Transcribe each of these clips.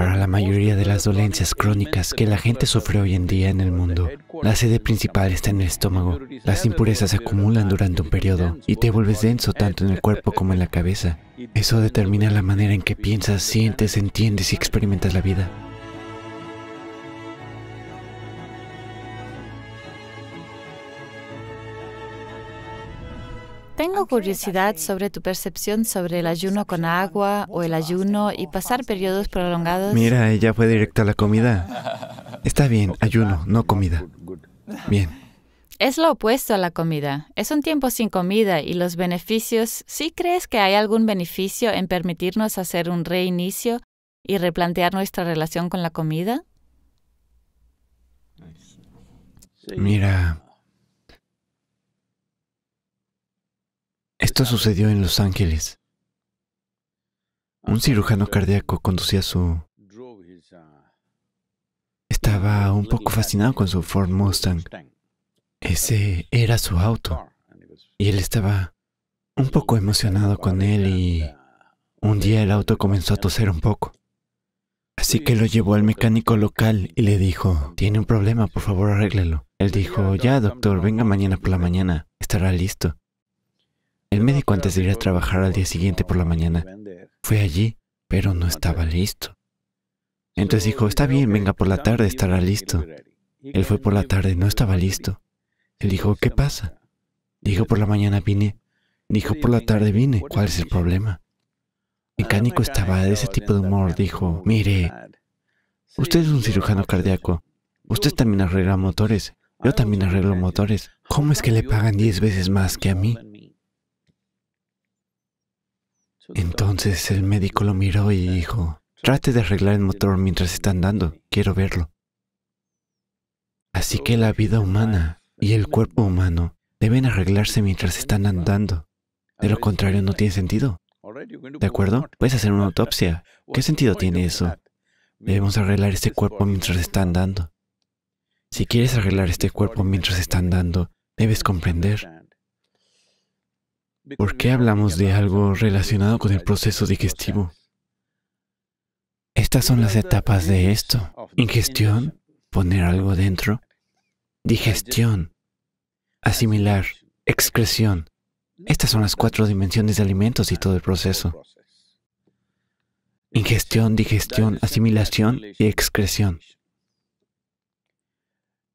Para la mayoría de las dolencias crónicas que la gente sufre hoy en día en el mundo, la sede principal está en el estómago. Las impurezas se acumulan durante un periodo y te vuelves denso tanto en el cuerpo como en la cabeza. Eso determina la manera en que piensas, sientes, entiendes y experimentas la vida. Tengo curiosidad sobre tu percepción sobre el ayuno con agua o el ayuno y pasar periodos prolongados. Mira, ella fue directa a la comida. Está bien, ayuno, no comida. Bien. Es lo opuesto a la comida. Es un tiempo sin comida y los beneficios. ¿Sí crees que hay algún beneficio en permitirnos hacer un reinicio y replantear nuestra relación con la comida? Mira, Esto sucedió en Los Ángeles. Un cirujano cardíaco conducía su... Estaba un poco fascinado con su Ford Mustang. Ese era su auto. Y él estaba un poco emocionado con él y un día el auto comenzó a toser un poco. Así que lo llevó al mecánico local y le dijo, tiene un problema, por favor arréglelo. Él dijo, ya doctor, venga mañana por la mañana, estará listo. El médico antes de ir a trabajar al día siguiente por la mañana fue allí, pero no estaba listo. Entonces dijo, está bien, venga por la tarde, estará listo. Él fue por la tarde, no estaba listo. Él dijo, ¿qué pasa? Dijo, por la mañana vine. Dijo, por la tarde vine. ¿Cuál es el problema? El mecánico estaba de ese tipo de humor. Dijo, mire, usted es un cirujano cardíaco. Usted también arregla motores. Yo también arreglo motores. ¿Cómo es que le pagan diez veces más que a mí? Entonces el médico lo miró y dijo, trate de arreglar el motor mientras está andando, quiero verlo. Así que la vida humana y el cuerpo humano deben arreglarse mientras están andando. De lo contrario no tiene sentido. ¿De acuerdo? Puedes hacer una autopsia. ¿Qué sentido tiene eso? Debemos arreglar este cuerpo mientras está andando. Si quieres arreglar este cuerpo mientras está andando, debes comprender ¿Por qué hablamos de algo relacionado con el proceso digestivo? Estas son las etapas de esto. Ingestión, poner algo dentro. Digestión, asimilar, excreción. Estas son las cuatro dimensiones de alimentos y todo el proceso. Ingestión, digestión, asimilación y excreción.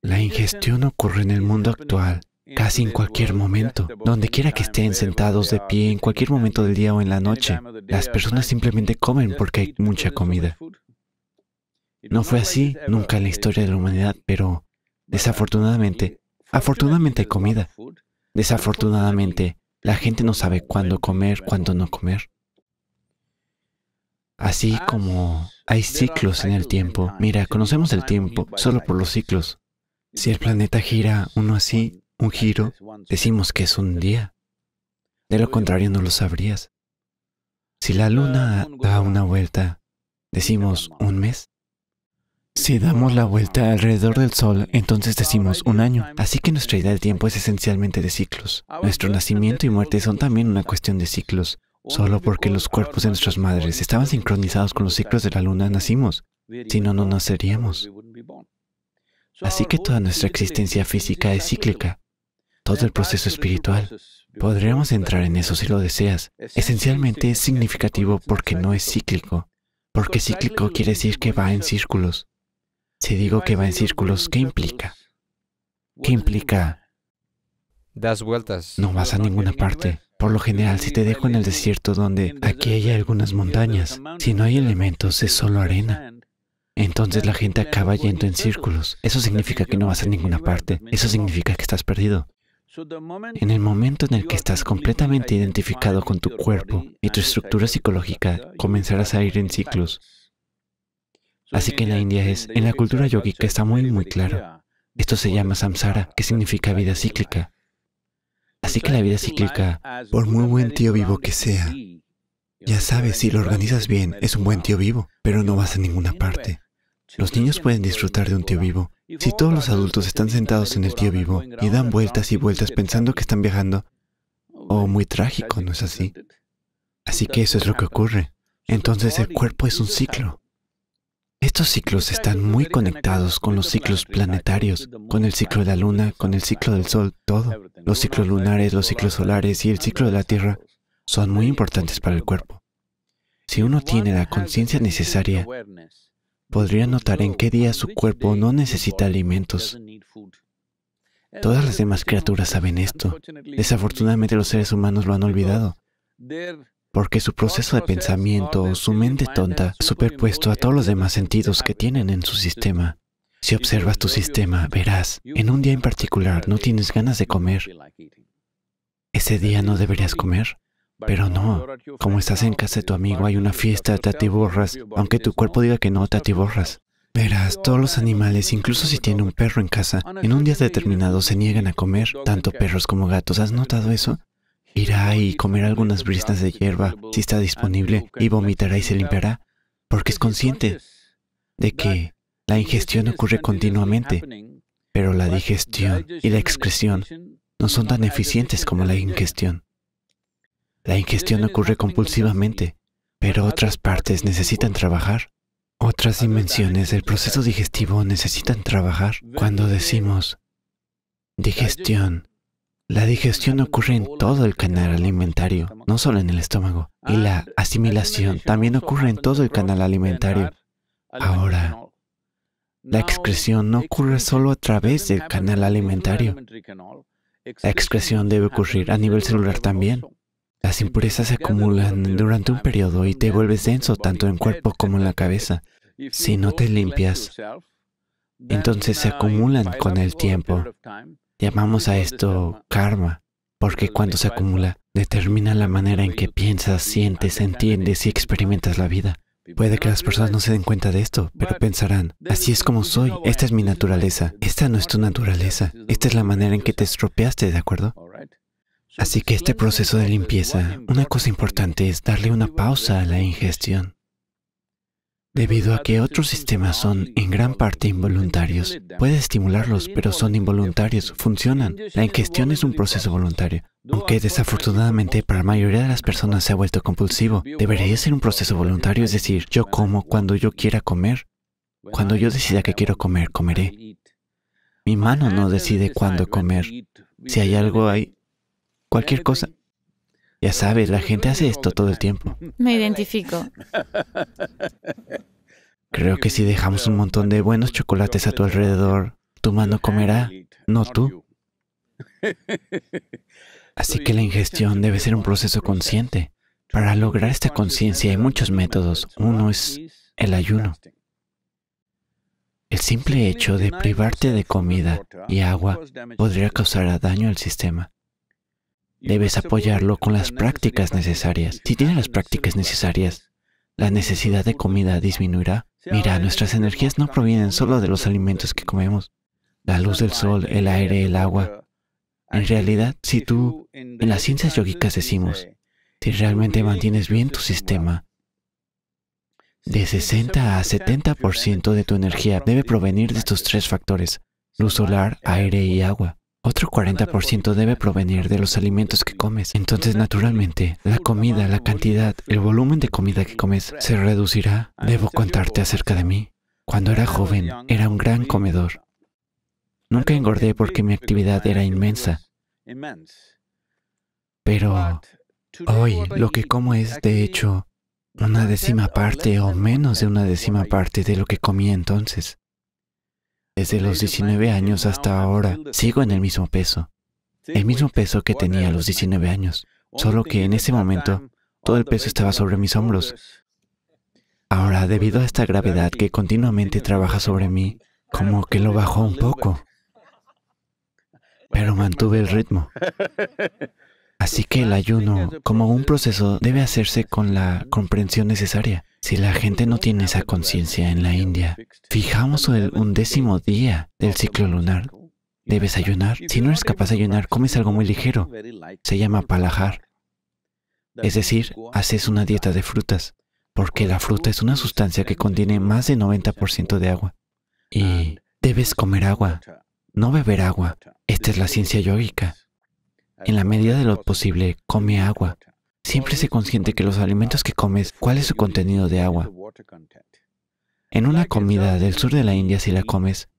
La ingestión ocurre en el mundo actual casi en cualquier momento, donde quiera que estén sentados de pie, en cualquier momento del día o en la noche. Las personas simplemente comen porque hay mucha comida. No fue así nunca en la eh, historia de la humanidad, pero desafortunadamente, afortunadamente hay comida. Desafortunadamente, la gente no sabe cuándo comer, cuándo no comer. Así como hay ciclos en el tiempo. Mira, conocemos el tiempo solo por los ciclos. Si el planeta gira uno así, un giro, decimos que es un día. De lo contrario no lo sabrías. Si la luna da una vuelta, decimos un mes. Si damos la vuelta alrededor del Sol, entonces decimos un año. Así que nuestra idea del tiempo es esencialmente de ciclos. Nuestro nacimiento y muerte son también una cuestión de ciclos. Solo porque los cuerpos de nuestras madres estaban sincronizados con los ciclos de la luna, nacimos. Si no, no naceríamos. Así que toda nuestra existencia física es cíclica todo el proceso espiritual. Podríamos entrar en eso si lo deseas. Esencialmente es significativo porque no es cíclico, porque cíclico quiere decir que va en círculos. Si digo que va en círculos, ¿qué implica? ¿Qué implica? Das vueltas. No vas a ninguna parte. Por lo general, si te dejo en el desierto donde aquí hay algunas montañas, si no hay elementos, es solo arena. Entonces la gente acaba yendo en círculos. Eso significa que no vas a ninguna parte. Eso significa que estás perdido. En el momento en el que estás completamente identificado con tu cuerpo y tu estructura psicológica, comenzarás a ir en ciclos. Así que en la India es, en la cultura yogica está muy, muy claro. Esto se llama samsara, que significa vida cíclica. Así que la vida cíclica, por muy buen tío vivo que sea, ya sabes, si lo organizas bien, es un buen tío vivo, pero no vas a ninguna parte. Los niños pueden disfrutar de un tío vivo. Si todos los adultos están este sentados en el tío vivo y dan vueltas y vueltas pensando que están viajando, oh, muy trágico, ¿no es así? Así que eso es lo que ocurre. Entonces el cuerpo es un ciclo. Estos ciclos están muy conectados con los ciclos este planetarios, con el ciclo de la luna, con el ciclo del sol, todo. Los ciclos lunares, los ciclos solares y el ciclo de la Tierra son muy importantes para el cuerpo. Si uno tiene la conciencia necesaria podría notar en qué día su cuerpo no necesita alimentos. Todas las demás criaturas saben esto. Desafortunadamente los seres humanos lo han olvidado, porque su proceso de pensamiento o su mente tonta superpuesto a todos los demás sentidos que tienen en su sistema. Si observas tu sistema, verás, en un día en particular no tienes ganas de comer. Ese día no deberías comer. Pero no, como estás en casa de tu amigo, hay una fiesta te atiborras, aunque tu cuerpo diga que no te atiborras. Verás, todos los animales, incluso si tiene un perro en casa, en un día determinado se niegan a comer, tanto perros como gatos. ¿Has notado eso? Irá y comerá algunas brisnas de hierba, si está disponible, y vomitará y se limpiará, porque es consciente de que la ingestión ocurre continuamente, pero la digestión y la excreción no son tan eficientes como la ingestión. La ingestión ocurre compulsivamente, pero otras partes necesitan trabajar. Otras dimensiones del proceso digestivo necesitan trabajar. Cuando decimos digestión, la digestión ocurre en todo el canal alimentario, no solo en el estómago. Y la asimilación también ocurre en todo el canal alimentario. Ahora, la excreción no ocurre solo a través del canal alimentario. La excreción debe ocurrir a nivel celular también. Las impurezas se acumulan durante un periodo y te vuelves denso tanto en cuerpo como en la cabeza. Si no te limpias, entonces se acumulan con el tiempo. Llamamos a esto karma, porque cuando se acumula, determina la manera en que piensas, sientes, entiendes y experimentas la vida. Puede que las personas no se den cuenta de esto, pero pensarán, así es como soy, esta es mi naturaleza, esta no es tu naturaleza, esta es la manera en que te estropeaste, ¿de acuerdo? Así que este proceso de limpieza, una cosa importante es darle una pausa a la ingestión, debido a que otros sistemas son en gran parte involuntarios. Puede estimularlos, pero son involuntarios, funcionan. La ingestión es un proceso voluntario, aunque desafortunadamente para la mayoría de las personas se ha vuelto compulsivo. Debería ser un proceso voluntario, es decir, yo como cuando yo quiera comer. Cuando yo decida que quiero comer, comeré. Mi mano no decide cuándo comer. Si hay algo ahí, cualquier cosa. Ya sabes, la gente hace esto todo el tiempo. Me identifico. Creo que si dejamos un montón de buenos chocolates a tu alrededor, tu mano comerá, no tú. Así que la ingestión debe ser un proceso consciente. Para lograr esta conciencia hay muchos métodos. Uno es el ayuno. El simple hecho de privarte de comida y agua podría causar daño al sistema. Debes apoyarlo con las prácticas necesarias. Si tienes las prácticas necesarias, la necesidad de comida disminuirá. Mira, nuestras energías no provienen solo de los alimentos que comemos, la luz del sol, el aire, el agua. En realidad, si tú, en las ciencias yogicas decimos, si realmente mantienes bien tu sistema, de 60 a 70% de tu energía debe provenir de estos tres factores, luz solar, aire y agua. Otro 40% debe provenir de los alimentos que comes. Entonces, naturalmente, la comida, la cantidad, el volumen de comida que comes se reducirá. Debo contarte acerca de mí. Cuando era joven, era un gran comedor. Nunca engordé porque mi actividad era inmensa. Pero hoy lo que como es, de hecho, una décima parte o menos de una décima parte de lo que comí entonces. Desde los 19 años hasta ahora sigo en el mismo peso, el mismo peso que tenía a los 19 años, solo que en ese momento todo el peso estaba sobre mis hombros. Ahora, debido a esta gravedad que continuamente trabaja sobre mí, como que lo bajó un poco, pero mantuve el ritmo. Así que el ayuno, como un proceso, debe hacerse con la comprensión necesaria. Si la gente no tiene esa conciencia en la India, fijamos el undécimo día del ciclo lunar. Debes ayunar. Si no eres capaz de ayunar, comes algo muy ligero. Se llama palajar. Es decir, haces una dieta de frutas, porque la fruta es una sustancia que contiene más del 90% de agua. Y debes comer agua, no beber agua. Esta es la ciencia yogica. En la medida de lo posible, come agua. Siempre se consciente que los alimentos que comes, cuál es su contenido de agua. En una comida del sur de la India, si la comes,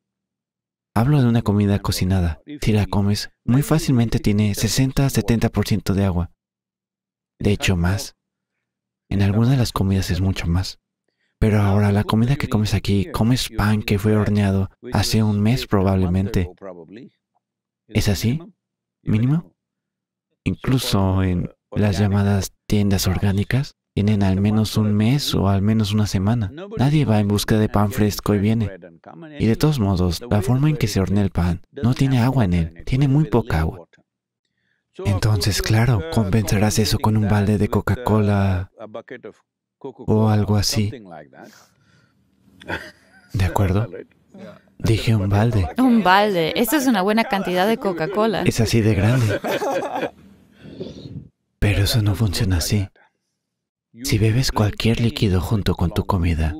hablo de una comida cocinada, si la comes, muy fácilmente tiene 60-70% de agua. De hecho, más. En algunas de las comidas es mucho más. Pero ahora la comida que comes aquí, comes pan que fue horneado hace un mes probablemente. ¿Es así? ¿Mínimo? incluso en las llamadas tiendas orgánicas, tienen al menos un mes o al menos una semana. Nadie va en busca de pan fresco y viene. Y de todos modos, la forma en que se hornea el pan no tiene agua en él, tiene muy poca agua. Entonces, claro, compensarás eso con un balde de Coca-Cola o algo así. ¿De acuerdo? Dije un balde. Un balde. Esta es una buena cantidad de Coca-Cola. Es así de grande. Pero eso no funciona así. Si bebes cualquier líquido junto con tu comida,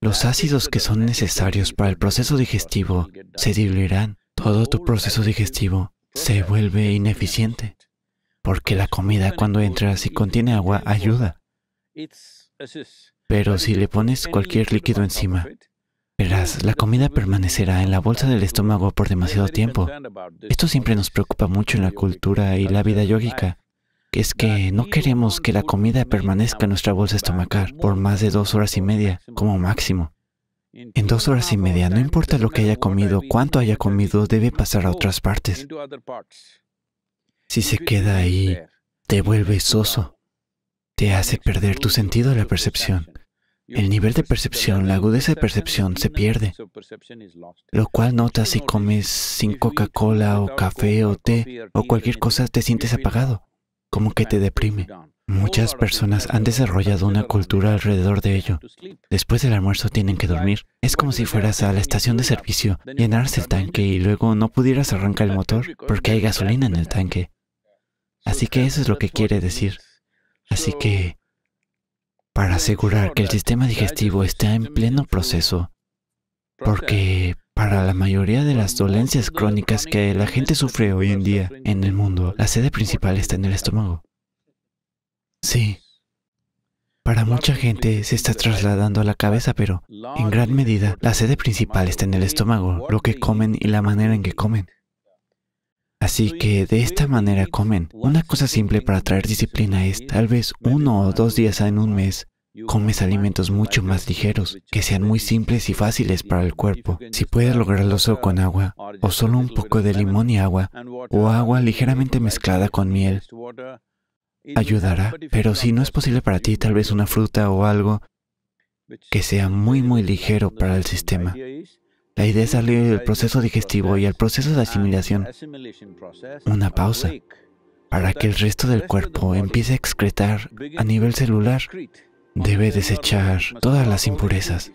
los ácidos que son necesarios para el proceso digestivo se diluirán. Todo tu proceso digestivo se vuelve ineficiente, porque la comida cuando entra, si contiene agua, ayuda. Pero si le pones cualquier líquido encima, verás, la comida permanecerá en la bolsa del estómago por demasiado tiempo. Esto siempre nos preocupa mucho en la cultura y la vida yógica es que no queremos que la comida permanezca en nuestra bolsa estomacal por más de dos horas y media, como máximo. En dos horas y media, no importa lo que haya comido, cuánto haya comido, debe pasar a otras partes. Si se queda ahí, te vuelve soso. Te hace perder tu sentido de la percepción. El nivel de percepción, la agudeza de percepción se pierde, lo cual notas si comes sin Coca-Cola o café o té o cualquier cosa, te sientes apagado como que te deprime. Muchas personas han desarrollado una cultura alrededor de ello. Después del almuerzo tienen que dormir. Es como si fueras a la estación de servicio, llenarse el tanque y luego no pudieras arrancar el motor porque hay gasolina en el tanque. Así que eso es lo que quiere decir. Así que, para asegurar que el sistema digestivo está en pleno proceso, porque para la mayoría de las dolencias crónicas que la gente sufre hoy en día en el mundo, la sede principal está en el estómago. Sí. Para mucha gente se está trasladando a la cabeza, pero en gran medida la sede principal está en el estómago, lo que comen y la manera en que comen. Así que de esta manera comen. Una cosa simple para traer disciplina es tal vez uno o dos días en un mes Comes alimentos mucho más ligeros, que sean muy simples y fáciles para el cuerpo. Si puedes lograrlo solo con agua, o solo un poco de limón y agua, o agua ligeramente mezclada con miel, ayudará. Pero si no es posible para ti, tal vez una fruta o algo que sea muy, muy ligero para el sistema. La idea es salir del proceso digestivo y el proceso de asimilación. Una pausa para que el resto del cuerpo empiece a excretar a nivel celular debe desechar todas las impurezas